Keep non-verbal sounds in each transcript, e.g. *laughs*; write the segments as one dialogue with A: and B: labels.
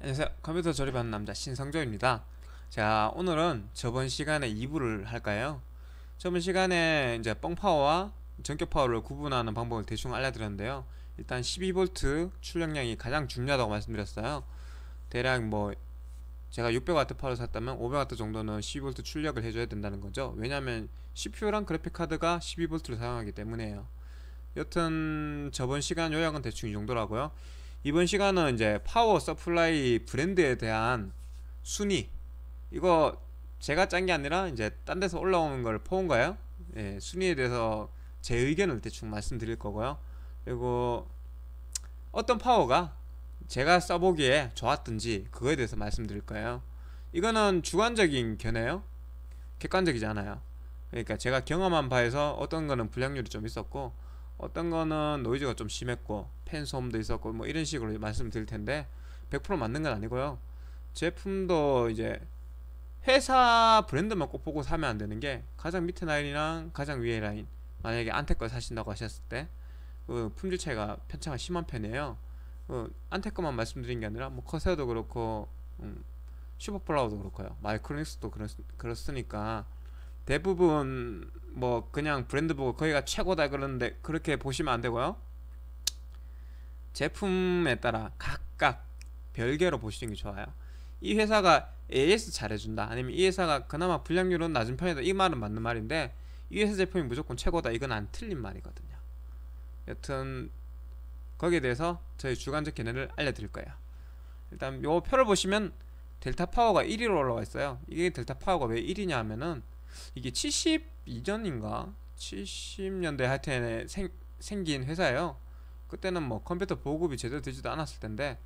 A: 안녕하세요 컴퓨터 조립하는 남자 신성조입니다 자 오늘은 저번 시간에 2부를 할까요 저번 시간에 이제 뻥파워와 전격파워를 구분하는 방법을 대충 알려드렸는데요 일단 12V 출력량이 가장 중요하다고 말씀드렸어요 대략 뭐 제가 600W 파워를 샀다면 500W 정도는 12V 출력을 해줘야 된다는 거죠 왜냐면 하 CPU랑 그래픽카드가 12V를 사용하기 때문에요 여튼 저번 시간 요약은 대충 이 정도라고요 이번 시간은 이제 파워 서플라이 브랜드에 대한 순위 이거 제가 짠 게 아니라 이제 딴 데서 올라오는 걸 퍼온 거예요 예, 순위에 대해서 제 의견을 대충 말씀드릴 거고요 그리고 어떤 파워가 제가 써보기에 좋았던지 그거에 대해서 말씀드릴 거예요 이거는 주관적인 견해요 객관적이지 않아요 그러니까 제가 경험한 바에서 어떤 거는 불량률이 좀 있었고 어떤 거는 노이즈가 좀 심했고 팬 소음도 있었고 뭐 이런 식으로 말씀드릴 텐데 100% 맞는 건 아니고요 제품도 이제 회사 브랜드만 꼭 보고 사면 안 되는 게 가장 밑에 라인이랑 가장 위에 라인 만약에 안테 걸 사신다고 하셨을 때 그 품질 차이가 편차가 심한 편이에요 그 안테 거만 말씀드린 게 아니라 뭐 커세어도 그렇고 음, 슈퍼플라워도 그렇고요 마이크로닉스도 그렇, 그렇으니까 대부분 뭐 그냥 브랜드 보고 거기가 최고다 그러는데 그렇게 보시면 안 되고요. 제품에 따라 각각 별개로 보시는 게 좋아요. 이 회사가 AS 잘해준다 아니면 이 회사가 그나마 불량률은 낮은 편이다 이 말은 맞는 말인데 이 회사 제품이 무조건 최고다 이건 안 틀린 말이거든요. 여튼 거기에 대해서 저희 주관적 견해를 알려드릴 거예요. 일단 요 표를 보시면 델타 파워가 1위로 올라와 있어요. 이게 델타 파워가 왜 1위냐 하면은 이게 72년인가 70년대 하여튼 생, 생긴 회사예요 그때는 뭐 컴퓨터 보급이 제대로 되지도 않았을 텐데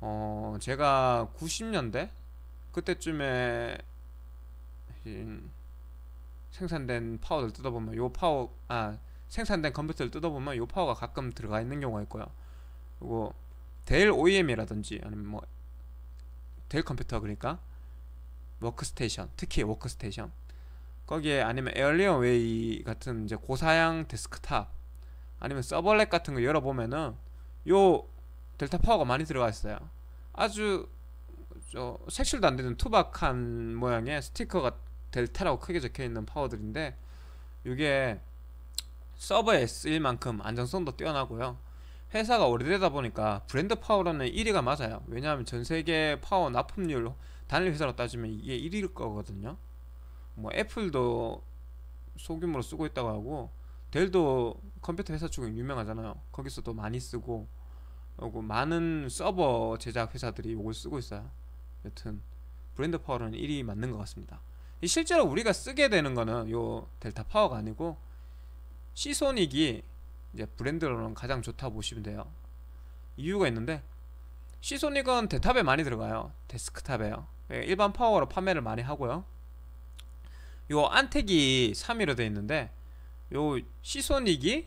A: 어 제가 90년대 그때쯤에 생산된 파워를 뜯어보면 요 파워 아 생산된 컴퓨터를 뜯어보면 요 파워가 가끔 들어가 있는 경우가 있고요 그리고 데 OEM이라든지 아니면 뭐 델 컴퓨터 그러니까 워크스테이션 특히 워크스테이션 거기에 아니면 에어리언 웨이 같은 이제 고사양 데스크탑 아니면 서버렉 같은 거 열어보면은 요 델타 파워가 많이 들어가 있어요 아주 저 색칠도 안 되는 투박한 모양의 스티커가 델타라고 크게 적혀있는 파워들인데 이게 서버에 쓰일 만큼 안정성도 뛰어나고요 회사가 오래되다 보니까 브랜드 파워로는 1위가 맞아요 왜냐하면 전세계 파워 납품률 단일 회사로 따지면 이게 1위일 거거든요 뭐 애플도 소규모로 쓰고 있다고 하고 델도 컴퓨터 회사 쪽에 유명하잖아요. 거기서도 많이 쓰고 그리고 많은 서버 제작 회사들이 이걸 쓰고 있어요. 여튼 브랜드 파워는 1위 맞는 것 같습니다. 실제로 우리가 쓰게 되는 거는 요 델타 파워가 아니고 시소닉이 이제 브랜드로는 가장 좋다 보시면 돼요. 이유가 있는데 시소닉은 대탑에 많이 들어가요. 데스크탑에요. 예, 일반 파워로 판매를 많이 하고요. 요 안택이 3위로 되어 있는데 요 시소닉이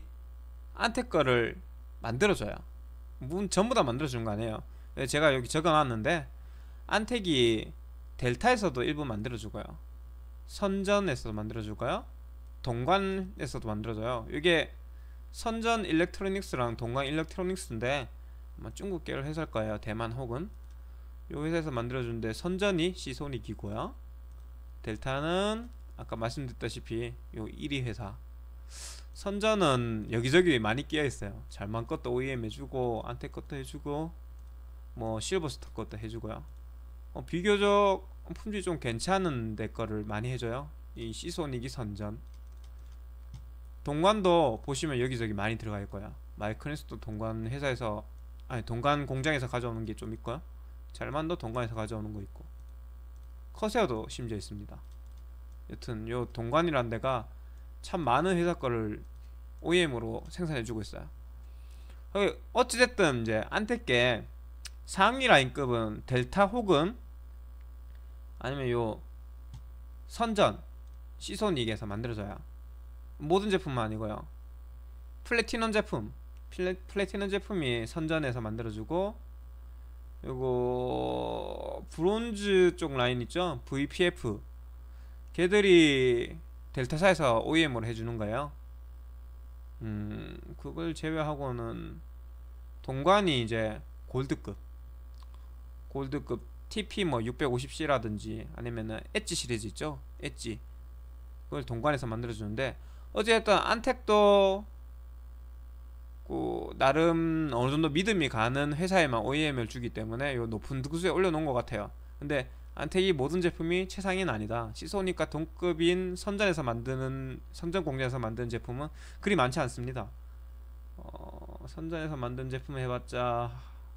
A: 안택 거를 만들어줘요 문 전부 다 만들어주는 거 아니에요 네, 제가 여기 적어놨는데 안택이 델타에서도 일부 만들어주고요 선전에서도 만들어주고요 동관에서도 만들어줘요 이게 선전 일렉트로닉스랑 동관 일렉트로닉스인데 아마 중국 계열 회사일 거예요 대만 혹은 요 회사에서 만들어주는데 선전이 시소닉이고요 델타는 아까 말씀드렸다시피 요 1위 회사 선전은 여기저기 많이 끼어 있어요 잘만 것도 OEM 해주고 안테 것도 해주고 뭐실버스터 것도 해주고요 어, 비교적 품질 좀 괜찮은 데 거를 많이 해줘요 이 시소닉이 선전 동관도 보시면 여기저기 많이 들어가 있고요 마이크로스도 동관 회사에서 아니 동관 공장에서 가져오는 게 좀 있고요 잘만도 동관에서 가져오는 거 있고 커세어도 심지어 있습니다 여튼 요 동관이란 데가 참 많은 회사 거를 OEM으로 생산해주고 있어요. 그 어찌됐든 이제 안테께 상위 라인급은 델타 혹은 아니면 요 선전 시소닉에서 만들어져요. 모든 제품은 아니고요. 플래티넘 제품 플래, 플래티넘 제품이 선전에서 만들어주고 요거 브론즈 쪽 라인 있죠? VPF 걔들이 델타사에서 OEM으로 해주는 거예요. 음, 그걸 제외하고는 동관이 이제 골드급, 골드급 TP 뭐 650C라든지 아니면은 엣지 시리즈 있죠? 엣지. 그걸 동관에서 만들어주는데 어쨌든 안텍도 그 나름 어느 정도 믿음이 가는 회사에만 OEM을 주기 때문에 요 높은 특수에 올려놓은 것 같아요. 근데 안테이 모든 제품이 최상인 아니다. 시소닉과 동급인 선전에서 만드는 선전 공장에서 만든 제품은 그리 많지 않습니다. 어, 선전에서 만든 제품을 해봤자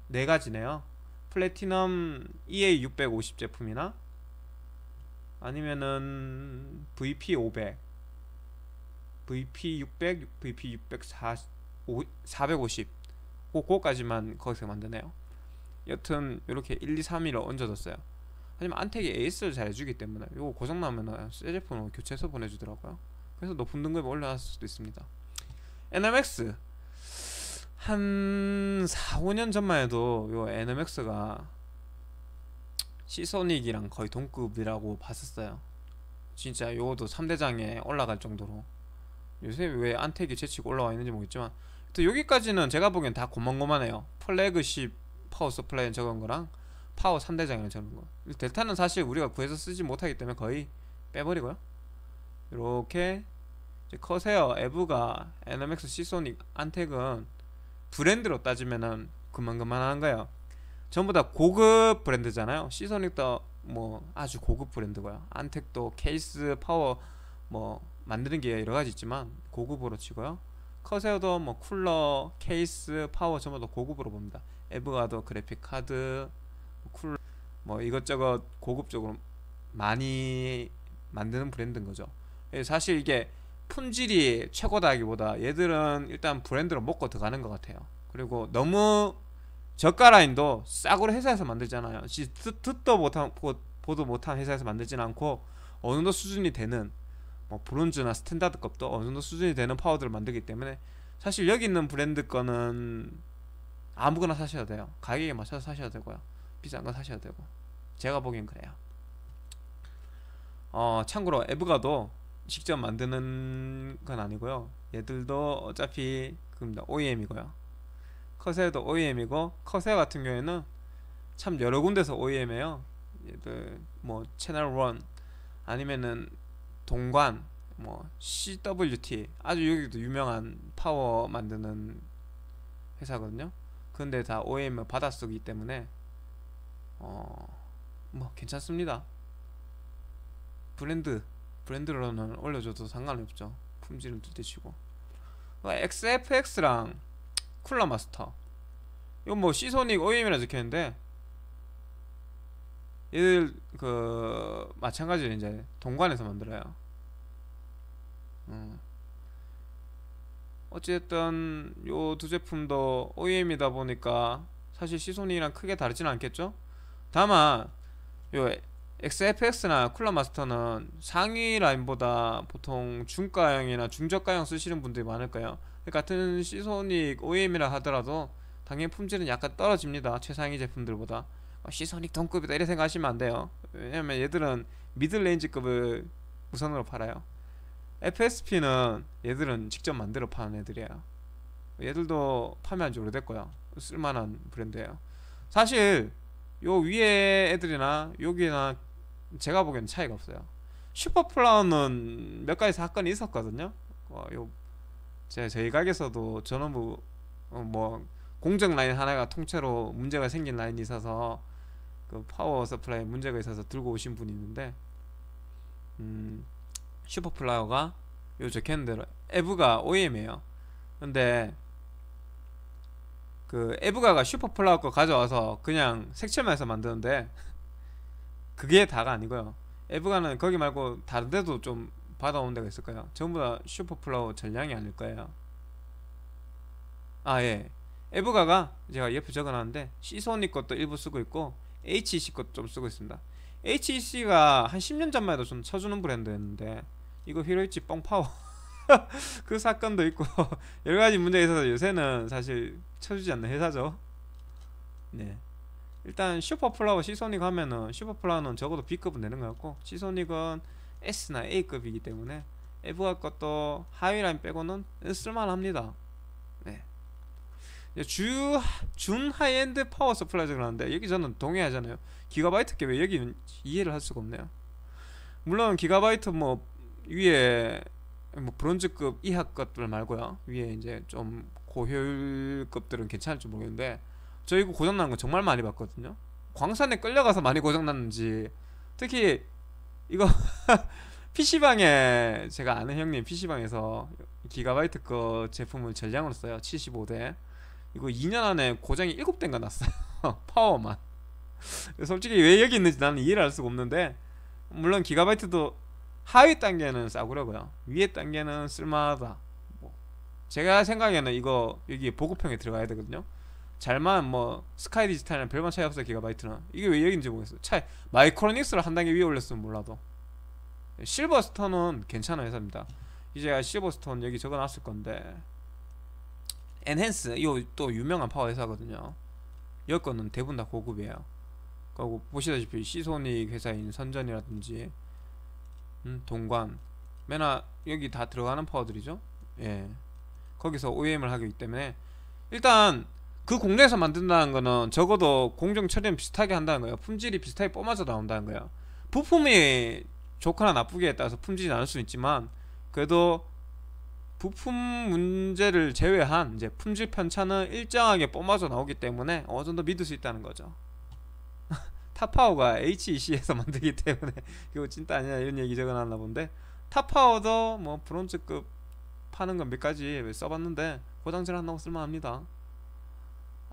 A: 네 가지네요. 플래티넘 EA650 제품이나 아니면은 VP500, VP600, VP640, 450 그거까지만 거기서 만드네요. 여튼 이렇게 1, 2, 3위를 얹어줬어요. 하지만 안택이 a s 를잘 해주기 때문에 이거 고장나면 새 제품으로 교체해서 보내주더라고요 그래서 높은 등급에 올라왔을 수도 있습니다 NMX 한 4, 5년 전만 해도 이 NMX가 시소닉이랑 거의 동급이라고 봤었어요 진짜 요것도 3대장에 올라갈 정도로 요새 왜 안택이 제치고 올라와 있는지 모르겠지만 또 여기까지는 제가 보기엔 다 고만고만해요 플래그십 파워 서플라이 적은 거랑 파워 3대장이라는 저런 거 델타는 사실 우리가 구해서 쓰지 못하기 때문에 거의 빼버리고요 이렇게 커세어, 에브가, 에너맥 시소닉, 안텍은 브랜드로 따지면은 그만그만한 거예요 전부 다 고급 브랜드잖아요 시소닉도 뭐 아주 고급 브랜드고요 안텍도 케이스, 파워 뭐 만드는 게 여러 가지 있지만 고급으로 치고요 커세어도 뭐 쿨러, 케이스, 파워 전부 다 고급으로 봅니다 에브가도 그래픽카드 쿨뭐 이것저것 고급적으로 많이 만드는 브랜드인 거죠. 예, 사실 이게 품질이 최고다기보다 얘들은 일단 브랜드로 먹고 들어가는 것 같아요. 그리고 너무 저가 라인도 싸구려 회사에서 만들잖아요. 듣도 못한 보도 못한 회사에서 만들진 않고 어느 정도 수준이 되는 뭐 브론즈나 스탠다드급도 어느 정도 수준이 되는 파우더를 만들기 때문에 사실 여기 있는 브랜드 거는 아무거나 사셔도 돼요 가격에 맞춰서 사셔도 되고요 비싼 거 사셔야 되고 제가 보기엔 그래요 어 참고로 에브가도 직접 만드는 건 아니고요 얘들도 어차피 그니다 OEM이고요 커세도 OEM이고 커세 같은 경우에는 참 여러 군데서 o e m 에요 얘들 뭐 채널 1 아니면은 동관 뭐 CWT 아주 여기도 유명한 파워 만드는 회사거든요 근데 다 o e m 받아쓰기 때문에 어뭐 괜찮습니다. 브랜드 브랜드로는 올려줘도 상관없죠. 품질은 둘째치고 XFX랑 어, 쿨러 마스터 이건 뭐 시소닉 OEM이라 적혀있는데 얘들 그 마찬가지로 이제 동관에서 만들어요 음. 어찌됐든 요 두 제품도 OEM이다 보니까 사실 시소닉이랑 크게 다르진 않겠죠? 다만 요 XFX나 쿨러마스터는 상위 라인보다 보통 중가형이나 중저가형 쓰시는 분들이 많을 까요 그러니까 같은 시소닉 OEM이라 하더라도 당연히 품질은 약간 떨어집니다 최상위 제품들보다 어, 시소닉 동급이다 이래 생각하시면 안 돼요 왜냐면 얘들은 미들레인지급을 우선으로 팔아요 FSP는 얘들은 직접 만들어 파는 애들이에요 얘들도 파면 지 오래됐고요 쓸만한 브랜드예요 사실 요 위에 애들이나 여기나 제가 보기엔 차이가 없어요 슈퍼플라워는 몇 가지 사건이 있었거든요 어, 요 제, 저희 가게에서도 전원부 어, 뭐 공정 라인 하나가 통째로 문제가 생긴 라인이 있어서 그 파워 서플라이 문제가 있어서 들고 오신 분이 있는데 음, 슈퍼플라워가 요적혀있 에브가 OEM이에요 근데 그 에브가가 슈퍼플라워 거 가져와서 그냥 색칠만 해서 만드는데 그게 다가 아니고요 에브가는 거기 말고 다른 데도 좀 받아온 데가 있을 거예요 전부 다 슈퍼플라워 전량이 아닐 거예요 아예 에브가가 제가 옆에 적어놨는데 시소니 것도 일부 쓰고 있고 HEC 것도 좀 쓰고 있습니다 HEC가 한 10년 전만 해도 좀 쳐주는 브랜드였는데 이거 히로이치 뻥파워 *laughs* 그 사건도 있고 *laughs* 여러 가지 문제가 있어서 요새는 사실 쳐주지 않는 회사죠 네 일단 슈퍼플라워 시소닉 하면은 슈퍼플라워는 적어도 B급은 되는 것 같고 시소닉은 S나 A급이기 때문에 에브가 것도 하위라인 빼고는 쓸만합니다 네. 주, 준 하이엔드 파워 서플라이즈 그러는데 여기 저는 동의하잖아요 기가바이트께 왜여기 이해를 할 수가 없네요 물론 기가바이트 뭐 위에 뭐 브론즈급 이하 것들 말고요 위에 이제 좀 고효율급들은 괜찮을지 모르겠는데 저 이거 고장나는 거 정말 많이 봤거든요 광산에 끌려가서 많이 고장났는지 특히 이거 *laughs* PC방에 제가 아는 형님 PC방에서 기가바이트 거 제품을 전량으로 써요 75대 이거 2년 안에 고장이 7대인가 났어요 *laughs* 파워만 솔직히 왜 여기 있는지 나는 이해를 할 수가 없는데 물론 기가바이트도 하위 단계는 싸구려고요 위에 단계는 쓸만하다 제가 생각에는 이거 여기 보급형에 들어가야 되거든요 잘만 뭐 스카이 디지털이랑 별반 차이 없어요 기가바이트는 이게 왜 여긴지 모르겠어요 차이 마이크로닉스를 한 단계 위에 올렸으면 몰라도 실버스톤은 괜찮은 회사입니다 이제 실버스톤 여기 적어놨을 건데 엔핸스 이거 또 유명한 파워 회사거든요 여기 은 대부분 다 고급이에요 그리고 보시다시피 시소닉 회사인 선전이라든지 음, 동관 맨하 여기 다 들어가는 파워들이죠 예 거기서 OEM을 하기 때문에 일단 그 공장에서 만든다는 거는 적어도 공정 처리는 비슷하게 한다는 거예요 품질이 비슷하게 뽑아져 나온다는 거예요 부품이 좋거나 나쁘게에 따라서 품질이 나눌 수 있지만 그래도 부품 문제를 제외한 이제 품질 편차는 일정하게 뽑아져 나오기 때문에 어느 정도 믿을 수 있다는 거죠 *laughs* 타파오가 HEC에서 *laughs* 만들기 때문에 이거 진짜 아니냐 이런 얘기 적어놨나 본데 타파오도 뭐 브론즈급 파는 건 몇 가지 써봤는데 고장질 그 한다고 쓸만합니다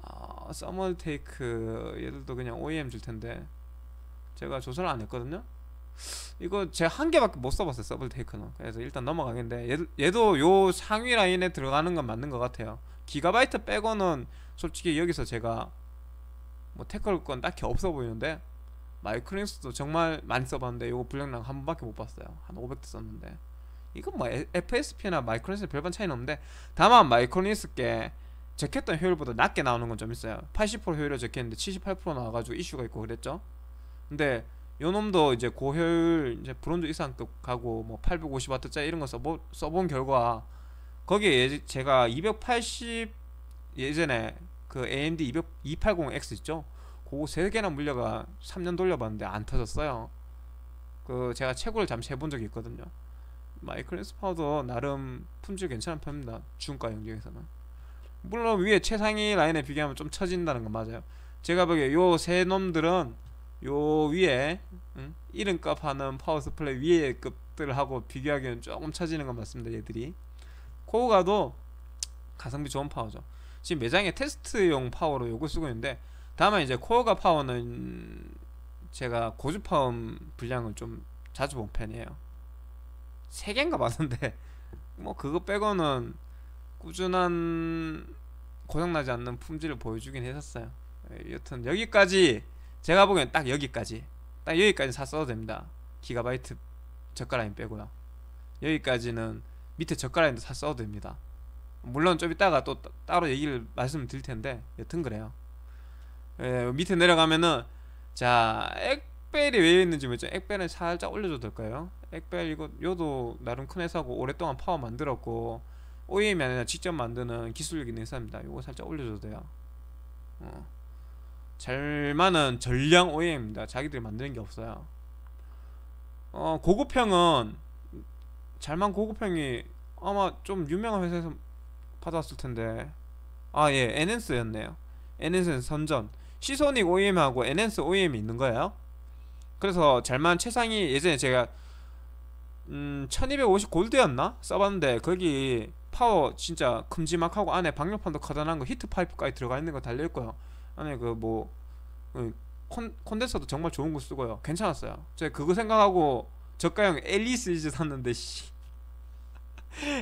A: 아, 서머테이크 얘들도 그냥 OEM 줄 텐데 제가 조사를 안 했거든요 이거 제가 한 개밖에 못 써봤어요 서블테이크는 그래서 일단 넘어가겠는데 얘도, 요 상위 라인에 들어가는 건 맞는 것 같아요 기가바이트 빼고는 솔직히 여기서 제가 뭐 태클 건 딱히 없어 보이는데 마이크로닉스도 정말 많이 써봤는데 이거 불량량한 번밖에 못 봤어요 한 500대 썼는데 이건 뭐 FSP나 마이크로니스 별반 차이는 없는데 다만 마이크로니스께 적혔던 효율보다 낮게 나오는 건 좀 있어요 80% 효율을 적혔는데 78% 나와가지고 이슈가 있고 그랬죠 근데 요놈도 이제 고효율 이제 브론즈 이상급 가고 뭐 850W짜리 이런 거 써보, 써본 결과 거기에 예, 제가 280 예전에 그 AMD 200, 280X 있죠 그거 3개나 물려가 3년 돌려봤는데 안 터졌어요 그 제가 최고를 잠시 해본 적이 있거든요 마이클래스 파우더 나름 품질 괜찮은 편입니다 중가 영역에서는 물론 위에 최상위 라인에 비교하면 좀 처진다는 건 맞아요 제가 보기에 요세 놈들은 요 위에 응? 이름값 하는 파워스플레이 위에 급들하고 비교하기에는 조금 처지는 건 맞습니다 얘들이 코우가도 가성비 좋은 파워죠 지금 매장에 테스트용 파워로 요걸 쓰고 있는데 다만 이제 코어가 파워는 제가 고주파음 분량을 좀 자주 본 편이에요 세 개인가 봤는데 *laughs* 뭐 그거 빼고는 꾸준한 고장나지 않는 품질을 보여주긴 했었어요 예, 여튼 여기까지 제가 보기엔 딱 여기까지 딱 여기까지 샀어도 됩니다 기가바이트 젓가락인 빼고요 여기까지는 밑에 젓가락인도 샀어도 됩니다 물론 좀 이따가 또 따로 얘기를 말씀드릴 텐데 여튼 그래요 예, 밑에 내려가면은 자 액벨이 왜 있는지 모르죠 뭐 액벨은 살짝 올려줘도 될까요 엑벨 이거 요도 나름 큰 회사고 오랫동안 파워 만들었고 OEM이 아니라 직접 만드는 기술력 있는 회사입니다. 요거 살짝 올려줘도 돼요. 어. 잘만은 전량 OEM입니다. 자기들이 만드는 게 없어요. 어, 고급형은 잘만 고급형이 아마 좀 유명한 회사에서 받았을 텐데 아예 NS였네요. NS는 선전 시소닉 OEM하고 NS OEM이 있는 거예요. 그래서 잘만 최상위 예전에 제가 음, 1250 골드였나? 써봤는데 거기 파워 진짜 큼지막하고 안에 방열판도 커다란 거 히트 파이프까지 들어가 있는 거 달려 있고요. 안에 그뭐 음, 그 콘덴서도 정말 좋은 거 쓰고요. 괜찮았어요. 제가 그거 생각하고 저가형 엘리 시리즈 샀는데 씨.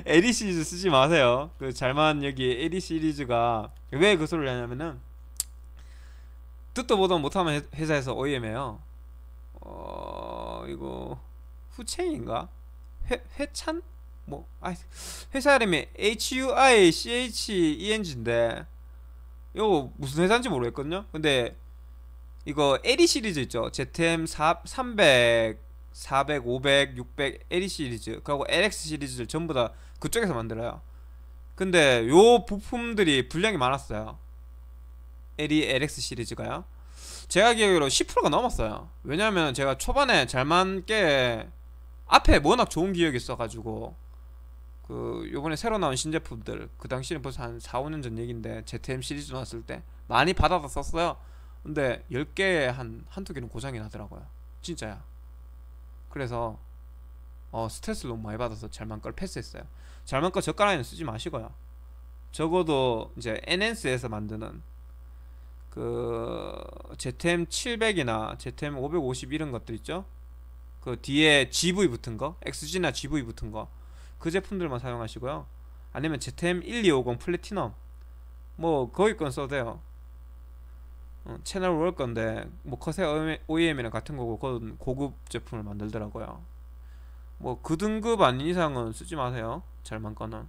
A: 에리 *laughs* 시리즈 쓰지 마세요. 그 잘만 여기 에리 시리즈가 왜 그 소리를 하냐면은 뜻도 보도 못하면 회사에서 OEM해요. 어 이거 후체인가? 회, 회찬? 뭐 아, 회사 이름이 HUICHENG인데 이거 무슨 회사인지 모르겠거든요 근데 이거 LE 시리즈 있죠 ZM 300 400, 500, 600 LE 시리즈 그리고 LX 시리즈를 전부 다 그쪽에서 만들어요 근데 요 부품들이 분량이 많았어요 LE LX 시리즈가요 제가 기억으로 10%가 넘었어요 왜냐면 제가 초반에 잘만 게 앞에 워낙 좋은 기억이 있어가지고 그 요번에 새로 나온 신제품들 그 당시는 벌써 한 4, 5년 전 얘기인데 ZM 시리즈 나왔을 때 많이 받아서 썼어요 근데 10개에 한 한두 개는 고장이 나더라고요 진짜야 그래서 어 스트레스를 너무 많이 받아서 잘만 걸 패스했어요 절망걸 젓가락에는 쓰지 마시고요 적어도 이제 NS에서 만드는 그 ZM 700이나 ZM 550 이런 것들 있죠 그 뒤에 GV 붙은 거 XG나 GV 붙은 거 그 제품들만 사용하시고요 아니면 ZM 1250 플래티넘 뭐 거기 건 써도 돼요 어, 채널 월 건데 뭐 커세 OEM이랑 같은 거고 그건 고급 제품을 만들더라고요 뭐 그 등급 아닌 이상은 쓰지 마세요 잘만 거는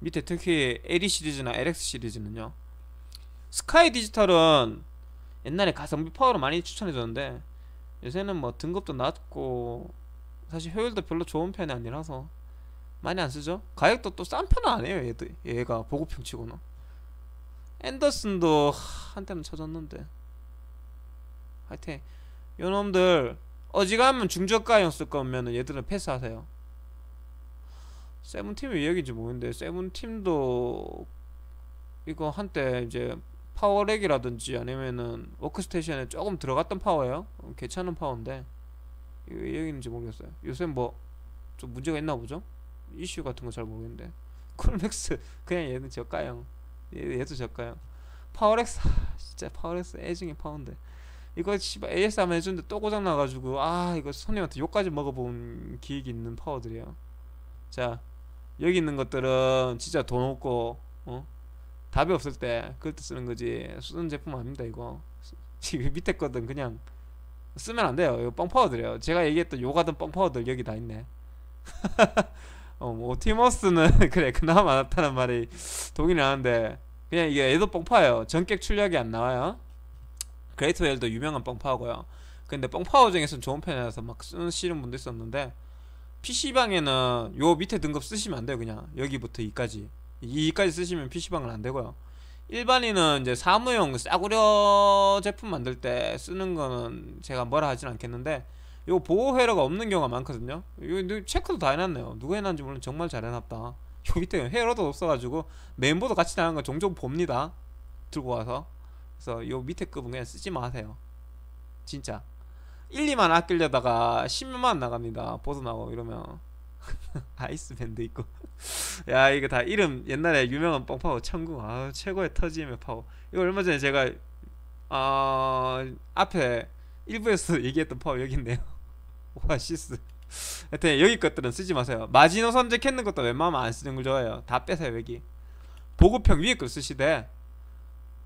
A: 밑에 특히 LE d 시리즈나 LX 시리즈는요 스카이 디지털은 옛날에 가성비 파워로 많이 추천해줬는데 요새는 뭐 등급도 낮고 사실 효율도 별로 좋은 편이 아니라서 많이 안 쓰죠. 가격도 또 싼 편은 아니에요. 얘도 얘가 보급형 치고는. 앤더슨도 한때는 찾았는데 하여튼 요놈들 어지간하면 중저가형 쓸 거면 얘들은 패스하세요. 세븐팀이 왜여기인지 모르는데 세븐팀도 이거 한때 이제 파워렉이라든지 아니면은 워크스테이션에 조금 들어갔던 파워예요 어, 괜찮은 파워인데 왜 여기는지 모르겠어요 요새 뭐 좀 문제가 있나 보죠 이슈 같은 거 잘 모르겠는데 *laughs* 콜맥스 그냥 얘는 저가형 얘, 도 저가형 파워렉스 진짜 파워렉스 애증의 파운데 이거 씨발 AS 하면 해주는데 또 고장 나가지고 아 이거 손님한테 욕까지 먹어본 기획이 있는 파워들이에요 자 여기 있는 것들은 진짜 돈 없고 어? 답이 없을 때 그럴 때 쓰는 거지 쓰는 제품 아닙니다 이거 지금 밑에 거든 그냥 쓰면 안 돼요 이거 뻥파워들이에요 제가 얘기했던 요가든 뻥파워들 여기 다 있네 *laughs* 어, 뭐, 티머스는 *laughs* 그래 그나마 나타난 말이 동의는 하는데 그냥 이게 얘도 뻥파예요 전격 출력이 안 나와요 그레이트 웰도 유명한 뻥파고요 워 근데 뻥파워 중에서는 좋은 편이라서 막쓰는 싫은 분도 있었는데 PC방에는 요 밑에 등급 쓰시면 안 돼요 그냥 여기부터 이까지 2까지 쓰시면 PC방은 안되고요 일반인은 이제 사무용 싸구려 제품 만들 때 쓰는 거는 제가 뭐라 하진 않겠는데 요 보호 회로가 없는 경우가 많거든요 이거 체크도 다 해놨네요 누가 해놨는지 물론 정말 잘 해놨다 *laughs* 여밑에 회로도 없어가지고 멤버도 같이 나가는 거 종종 봅니다 들고 와서 그래서 요 밑에 급은 그냥 쓰지 마세요 진짜 1, 2만 아끼려다가 10만 나갑니다 보드 나고 이러면 *laughs* 아이스밴드 있고 *laughs* 야 이거 다 이름 옛날에 유명한 뻥파워 천궁 아 최고의 터지임의 파워 이거 얼마 전에 제가 어, 앞에 1부에서 *laughs* 얘기했던 파워 여기 있네요 오아시스 하여튼 여기 것들은 쓰지 마세요 마지노선 재캐는 것도 웬만하면 안 쓰는 걸 좋아해요 다 빼세요 여기 보급형 위에 걸 쓰시되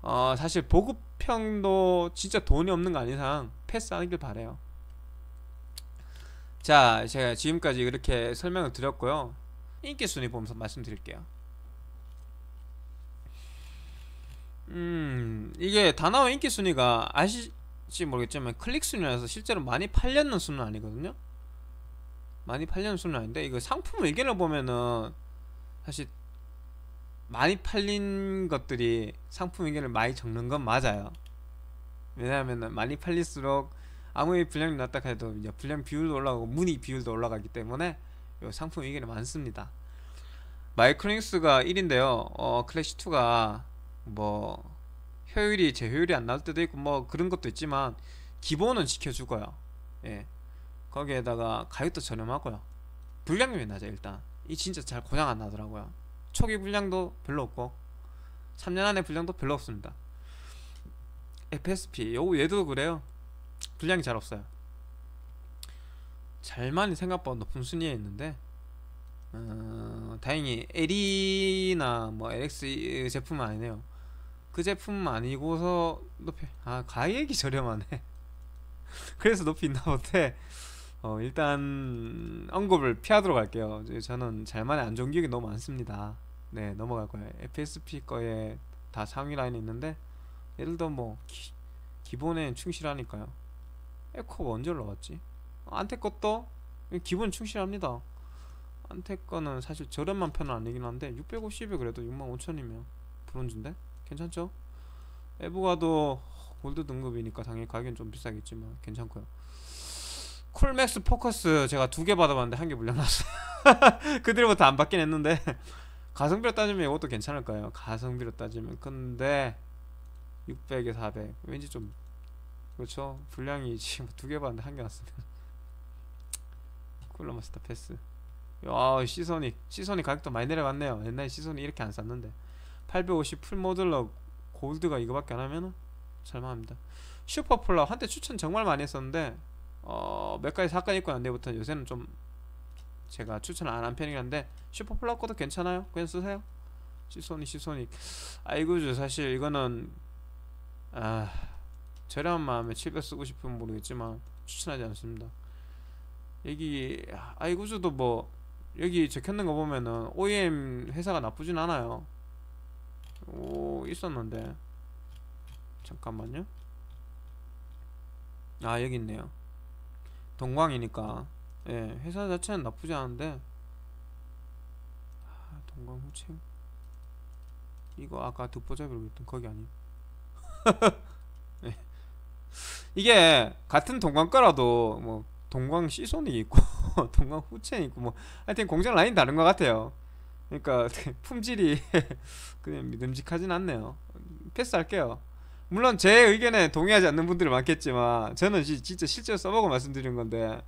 A: 어 사실 보급형도 진짜 돈이 없는 거 아닌 이상 패스하는 길 바래요 자 제가 지금까지 이렇게 설명을 드렸고요 인기순위 보면서 말씀드릴게요 음 이게 단어와 인기순위가 아실지 모르겠지만 클릭순위라서 실제로 많이 팔렸는 수는 아니거든요 많이 팔리는 수는 아닌데 이거 상품 의견을 보면은 사실 많이 팔린 것들이 상품 의견을 많이 적는 건 맞아요 왜냐하면 많이 팔릴수록 아무리 분량이 낮다 해도 이제 분량 비율도 올라가고 문의 비율도 올라가기 때문에 요 상품 의기는 많습니다. 마이크로닉스가 1인데요. 어, 클래시2가 뭐 효율이 제 효율이 안 나올 때도 있고 뭐 그런 것도 있지만 기본은 지켜주고요. 예. 거기에다가 가격도 저렴하고요. 불량률이 낮아 일단. 이 진짜 잘 고장 안 나더라고요. 초기 불량도 별로 없고 3년 안에 불량도 별로 없습니다. FSP 요 얘도 그래요. 분량이 잘 없어요 잘만 생각보다 높은 순위에 있는데 어, 다행히 LE나 뭐 LX 제품은 아니네요 그 제품 아니고서 높이 아 가액이 저렴하네 *laughs* 그래서 높이 있나 본데 어, 일단 언급을 피하도록 할게요 저는 잘만의 안 좋은 기억이 너무 많습니다 네 넘어갈 거예요 FSP 거에 다 상위 라인이 있는데 예 들어 뭐 기, 본에 충실하니까요 에코가 언제 올라갔지 안테 것도 기본 충실합니다 안테 거는 사실 저렴한 편은 아니긴 한데 650이 그래도 65,000이면 브론즈인데? 괜찮죠? 에브가도 골드 등급이니까 당연히 가격은 좀 비싸겠지만 괜찮고요 쿨맥스 포커스 제가 두 개 받아봤는데 한 개 물려놨어요 *laughs* 그 뒤로부터 안 받긴 했는데 *laughs* 가성비로 따지면 이것도 괜찮을 까요 가성비로 따지면 근데 600에 400 왠지 좀 그렇죠. 분량이 지금 두 개 봤는데 한개 왔으면 꿀로 마스터 패스. 아 시선이 시선이 가격도 많이 내려갔네요. 옛날에 시선이 이렇게 안 샀는데 850 풀모듈러 골드가 이거밖에 안 하면은 잘망합니다. 슈퍼폴라 한때 추천 정말 많이 했었는데 어, 몇 가지 사건 있고 안 되부터 요새는 좀 제가 추천 을안 한 편이긴 한데 슈퍼폴라 것도 괜찮아요. 그냥 쓰세요. 시소닉 시소닉 아이고죠 사실 이거는 아 저렴한 마음에 700 쓰고 싶으면 모르겠지만 추천하지 않습니다 여기 아이구즈도 뭐 여기 적혔는거 보면은 OEM 회사가 나쁘진 않아요 오 있었는데 잠깐만요 아 여기 있네요 동광이니까 예 회사 자체는 나쁘지 않은데 아, 동광 후칭 이거 아까 듣보잡이로 했던 거기 아님 *laughs* 이게 같은 동광과라도 뭐 동광 시손이 있고 *laughs* 동광 후첸 있고 뭐 하여튼 공장 라인 다른 것 같아요. 그러니까 *laughs* 품질이 *laughs* 그냥 믿음직하진 않네요. 패스할게요. 물론 제 의견에 동의하지 않는 분들이 많겠지만 저는 진짜 실제로 써보고 말씀드리는 건데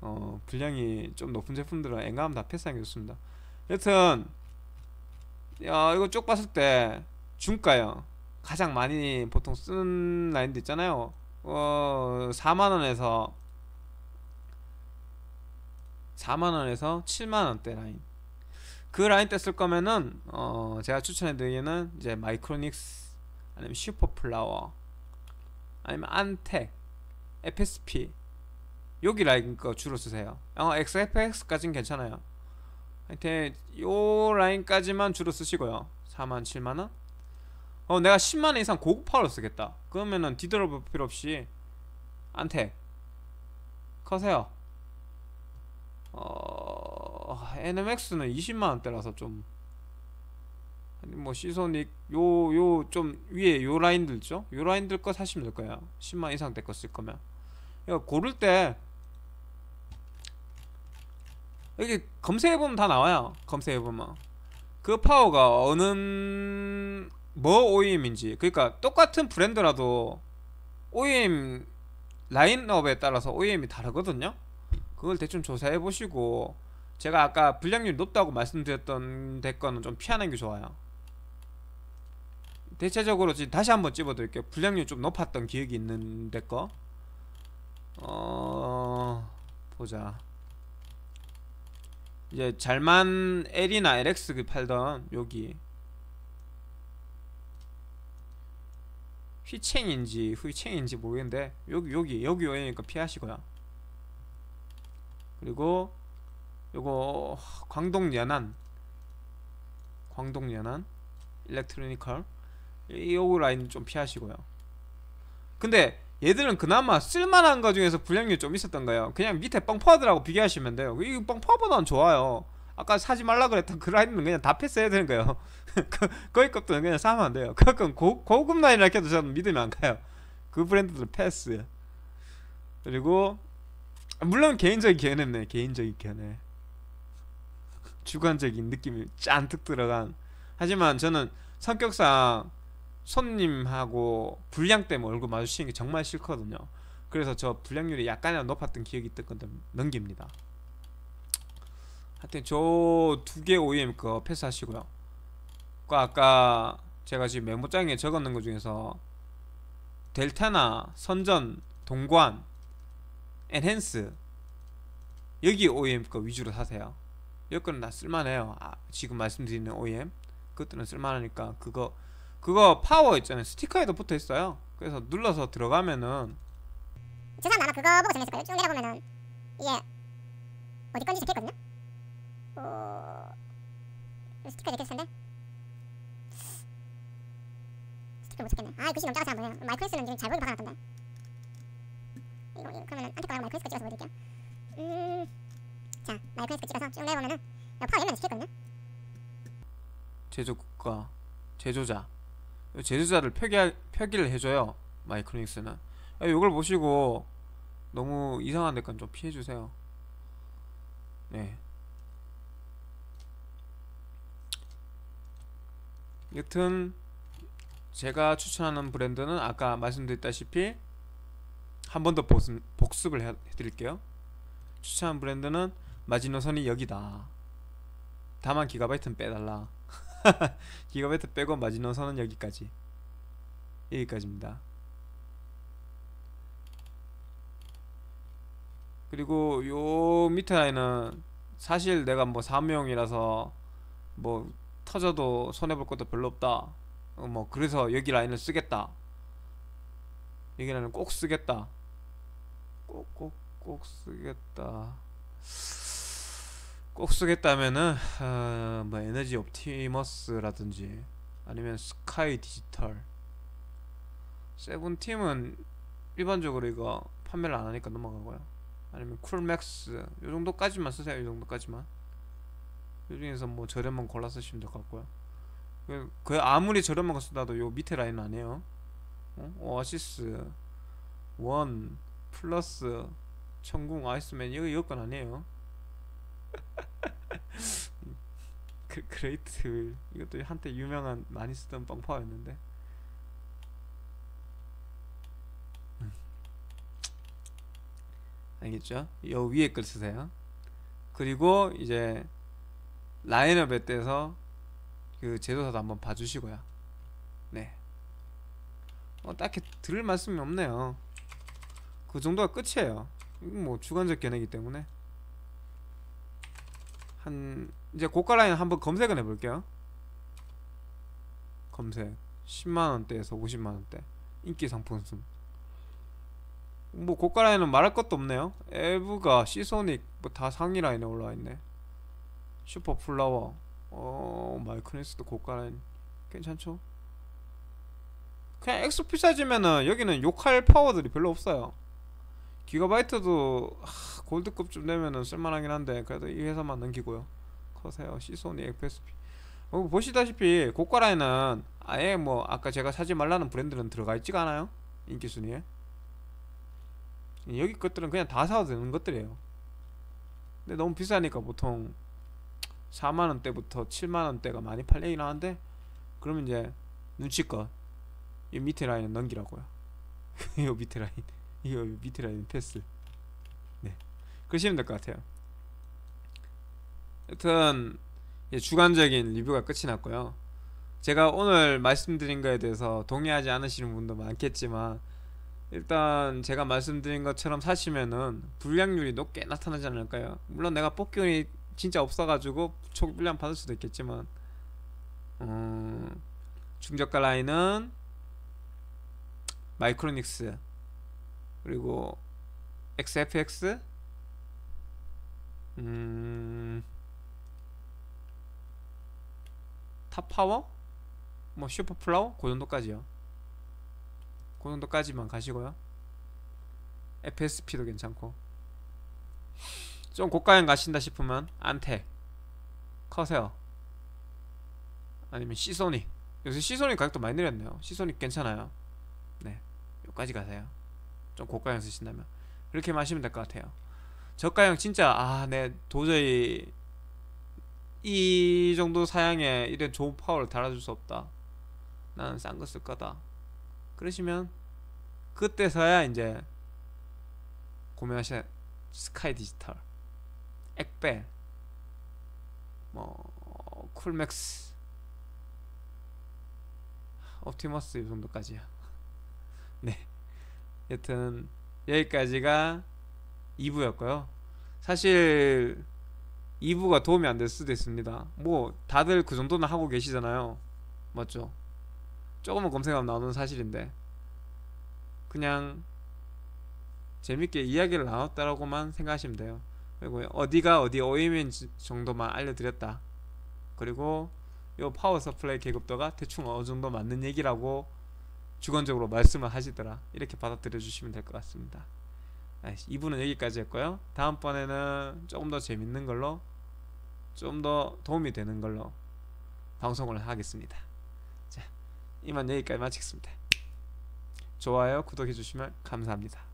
A: 어, 분량이 좀 높은 제품들은 앵간하다 패스하는 게 좋습니다. 여튼 야 이거 쪽 봤을 때 중가요. 가장 많이 보통 쓰는 라인도 있잖아요 어 4만원에서 4만원에서 7만원대 라인 그 라인 때 쓸 거면은 어 제가 추천해 드리기는 이제 마이크로닉스 아니면 슈퍼플라워 아니면 안텍 FSP 여기 라인 거 주로 쓰세요 어, XFX까지는 괜찮아요 하여튼 요 라인까지만 주로 쓰시고요 4만 7만원 어 내가 10만원 이상 고급화로 쓰겠다 그러면은 뒤돌아볼 필요 없이 안테 커세요 어... NMX는 20만원대라서 좀 아니 뭐 시소닉 요 요 좀 위에 요 라인들 있죠? 요 라인들 거 사시면 될 거예요 10만 원 이상 될거쓸 거면 이거 고를 때 여기 검색해보면 다 나와요 검색해보면 그 파워가 어느 뭐 OEM인지 그러니까 똑같은 브랜드라도 OEM 라인업에 따라서 OEM이 다르거든요 그걸 대충 조사해 보시고 제가 아까 불량률 높다고 말씀드렸던 대건은 좀 피하는 게 좋아요 대체적으로 지금 다시 한번 찝어드릴게요 불량률 좀 높았던 기억이 있는 데거 어... 보자 이제 잘만 L이나 LX 그 팔던 여기 휘챙인지 휘챙인지 모르겠는데 여기 여기 여기 여행이니까 피하시고요 그리고 요거 광동 연안 광동 연안 일렉트로니컬 요거 라인 좀 피하시고요 근데 얘들은 그나마 쓸만한 거 중에서 불량률 좀 있었던 거예요 그냥 밑에 뻥퍼들하고 비교하시면 돼요 이거 뻥퍼보다는 좋아요 아까 사지 말라 그랬던 그 라인은 그냥 다 패스해야 되는 거예요 *laughs* 그, 거의 것들 그냥 사면 안 돼요 그건 고, 고급 라인이라 해도 저는 믿으면 안 가요 그 브랜드들 패스 그리고 물론 개인적인 견해네 개인적인 견해 주관적인 느낌이 짠뜩 들어간 하지만 저는 성격상 손님하고 불량 때문에 얼굴 마주치는 게 정말 싫거든요 그래서 저 불량률이 약간이나 높았던 기억이 있던 건데 넘깁니다 하여튼 저 두 개 OEM 거 그 패스하시고요 그 아까 제가 지금 메모장에 적었는 것 중에서 델타나 선전, 동관, 엔헨스 여기 OEM 거 위주로 사세요 여기는 다 쓸만해요 아, 지금 말씀드리는 OEM 그것들은 쓸만하니까 그거 그거 파워 있잖아요 스티커에도 붙어있어요 그래서 눌러서 들어가면은 죄송합니다 아마 그거 보고 정했을 거요쭉 내려보면은 이게 어디 건지 적혀거든요 어... 스티커 내켰을 텐데? 스티커 못 찾겠네 아 글씨 너무 작아서 안 보여요 마이크로스는 지금 잘 보이게 박아놨던데 이거, 이거 그러면 안테거랑 마이크로스 찍어서 보여드릴게요 음자 마이크로스 찍어서 쭉내보면은 파워 열면 스티커거든요 제조국가 제조자 제조자를 표기 표기를 해줘요 마이크로닉스는 이걸 아, 보시고 너무 이상한 데까좀 피해주세요 네 여튼 제가 추천하는 브랜드는 아까 말씀드렸다시피 한 번 더 복습을 해드릴게요 추천한 브랜드는 마지노선이 여기다 다만 기가바이트는 빼달라 *laughs* 기가바이트 빼고 마지노선은 여기까지 여기까지입니다 그리고 요 밑에 라인은 사실 내가 뭐 사무용이라서 뭐 터져도 손해볼 것도 별로 없다 어, 뭐 그래서 여기 라인을 쓰겠다 여기 라인을 꼭 쓰겠다 꼭 꼭, 꼭 쓰겠다 꼭 쓰겠다면은 어, 뭐 에너지 옵티머스라든지 아니면 스카이 디지털 세븐팀은 일반적으로 이거 판매를 안하니까 넘어간거야 아니면 쿨맥스 요정도까지만 쓰세요 요정도까지만 이 중에서 뭐 저렴한 골라 쓰시면 될 것 같고요 그, 그 아무리 저렴한 거 쓰다도 요 밑에 라인 안 해요 어? 오아시스 원 플러스 천궁 아이스맨 이거 여건 아니에요 *laughs* 그, 그레이트 이것도 한때 유명한 많이 쓰던 빵파였는데 알겠죠? 요 위에 글 쓰세요 그리고 이제 라인업에 대해서 그 제조사도 한번 봐주시고요 네 어, 딱히 들을 말씀이 없네요 그 정도가 끝이에요 이건 뭐 주관적 견해이기 때문에 한 이제 고가 라인 한번 검색을 해볼게요 검색 10만원대에서 50만원대 인기 상품순 뭐 고가 라인은 말할 것도 없네요 에브가 시소닉 뭐 다 상위 라인에 올라와 있네 슈퍼 플라워 어 마이크닉스도 고가는 괜찮죠? 그냥 엑소 피사지면은 여기는 욕할 파워들이 별로 없어요 기가바이트도 하, 골드급좀 되면은 쓸만하긴 한데 그래도 이 회사만 넘기고요 커세요 시소니 FSP 어, 보시다시피 고가 라인은 아예 뭐 아까 제가 사지 말라는 브랜드는 들어가 있지가 않아요 인기순위에 여기 것들은 그냥 다 사도 되는 것들이에요 근데 너무 비싸니까 보통 4만 원대부터 7만 원대가 많이 팔리긴 하는데 그러면 이제 눈치껏 이 밑에 라인은 넘기라고요. 이 *laughs* 밑에 라인, 이 *laughs* 밑에 라인 패스. 네, 그러시면 될 것 같아요. 여튼 주관적인 리뷰가 끝이 났고요. 제가 오늘 말씀드린 거에 대해서 동의하지 않으시는 분도 많겠지만 일단 제가 말씀드린 것처럼 사시면은 불량률이 높게 나타나지 않을까요? 물론 내가 뽑기 진짜 없어가지고 초기 분량 받을 수도 있겠지만 음, 중저가 라인은 마이크로닉스 그리고 XFX 음, 탑파워 뭐 슈퍼플라워 그 정도까지요 그 정도까지만 가시고요 FSP도 괜찮고 좀 고가형 가신다 싶으면 안테 커세어 아니면 시소닉 요새 시소닉 가격도 많이 내렸네요 시소닉 괜찮아요 네 여기까지 가세요 좀 고가형 쓰신다면 이렇게 마시면 될 것 같아요 저가형 진짜 아네 도저히 이 정도 사양에 이런 좋은 파워를 달아줄 수 없다 나는 싼 거 쓸 거다 그러시면 그때서야 이제 구매하셔 스카이 디지털 액벨 뭐 쿨맥스 옵티머스 이 정도까지야 *laughs* 네 여튼 여기까지가 2부였고요 사실 2부가 도움이 안 될 수도 있습니다 뭐 다들 그 정도는 하고 계시잖아요 맞죠? 조금만 검색하면 나오는 사실인데 그냥 재밌게 이야기를 나눴다라고만 생각하시면 돼요 그리고 어디가 어디 OEM 정도만 알려드렸다. 그리고 요 파워 서플라이 계급도가 대충 어느 정도 맞는 얘기라고 주관적으로 말씀을 하시더라. 이렇게 받아들여 주시면 될 것 같습니다. 네, 이분은 여기까지 했고요. 다음번에는 조금 더 재밌는 걸로 좀 더 도움이 되는 걸로 방송을 하겠습니다. 자, 이만 여기까지 마치겠습니다. 좋아요, 구독해 주시면 감사합니다.